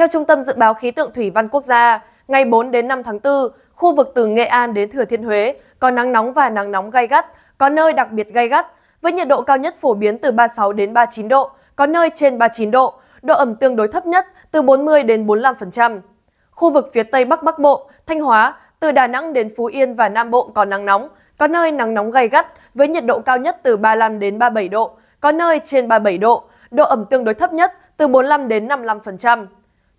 Theo Trung tâm Dự báo Khí tượng Thủy văn Quốc gia, ngày 4 đến 5 tháng 4, khu vực từ Nghệ An đến Thừa Thiên Huế có nắng nóng và nắng nóng gai gắt, có nơi đặc biệt gai gắt, với nhiệt độ cao nhất phổ biến từ 36 đến 39 độ, có nơi trên 39 độ, độ ẩm tương đối thấp nhất từ 40 đến 45%. Khu vực phía Tây Bắc Bắc Bộ, Thanh Hóa, từ Đà Nẵng đến Phú Yên và Nam Bộ có nắng nóng, có nơi nắng nóng gai gắt với nhiệt độ cao nhất từ 35 đến 37 độ, có nơi trên 37 độ, độ ẩm tương đối thấp nhất từ 45 đến 55%.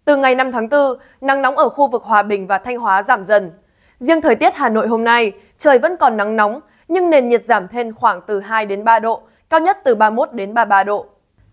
Từ ngày 5 tháng 4, nắng nóng ở khu vực Hòa Bình và Thanh Hóa giảm dần. Riêng thời tiết Hà Nội hôm nay, trời vẫn còn nắng nóng, nhưng nền nhiệt giảm thêm khoảng từ 2 đến 3 độ, cao nhất từ 31 đến 33 độ.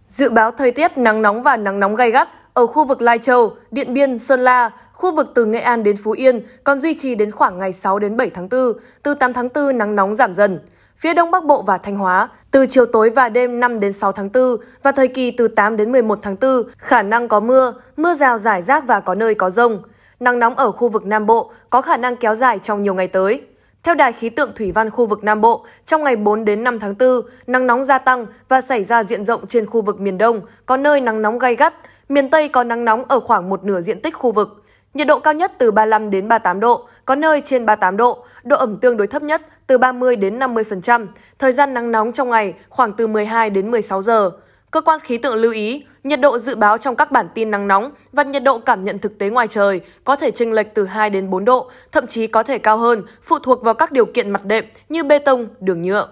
Dự báo thời tiết nắng nóng và nắng nóng gay gắt ở khu vực Lai Châu, Điện Biên, Sơn La, khu vực từ Nghệ An đến Phú Yên còn duy trì đến khoảng ngày 6 đến 7 tháng 4, từ 8 tháng 4 nắng nóng giảm dần phía Đông Bắc Bộ và Thanh Hóa. Từ chiều tối và đêm 5 đến 6 tháng 4 và thời kỳ từ 8 đến 11 tháng 4, khả năng có mưa, mưa rào rải rác và có nơi có rông. Nắng nóng ở khu vực Nam Bộ có khả năng kéo dài trong nhiều ngày tới. Theo Đài khí tượng Thủy văn khu vực Nam Bộ, trong ngày 4 đến 5 tháng 4, nắng nóng gia tăng và xảy ra diện rộng trên khu vực miền Đông, có nơi nắng nóng gay gắt. Miền Tây có nắng nóng ở khoảng một nửa diện tích khu vực. Nhiệt độ cao nhất từ 35 đến 38 độ, có nơi trên 38 độ, độ ẩm tương đối thấp nhất từ 30 đến 50%, thời gian nắng nóng trong ngày khoảng từ 12 đến 16 giờ. Cơ quan khí tượng lưu ý, nhiệt độ dự báo trong các bản tin nắng nóng và nhiệt độ cảm nhận thực tế ngoài trời có thể chênh lệch từ 2 đến 4 độ, thậm chí có thể cao hơn, phụ thuộc vào các điều kiện mặt đệm như bê tông, đường nhựa.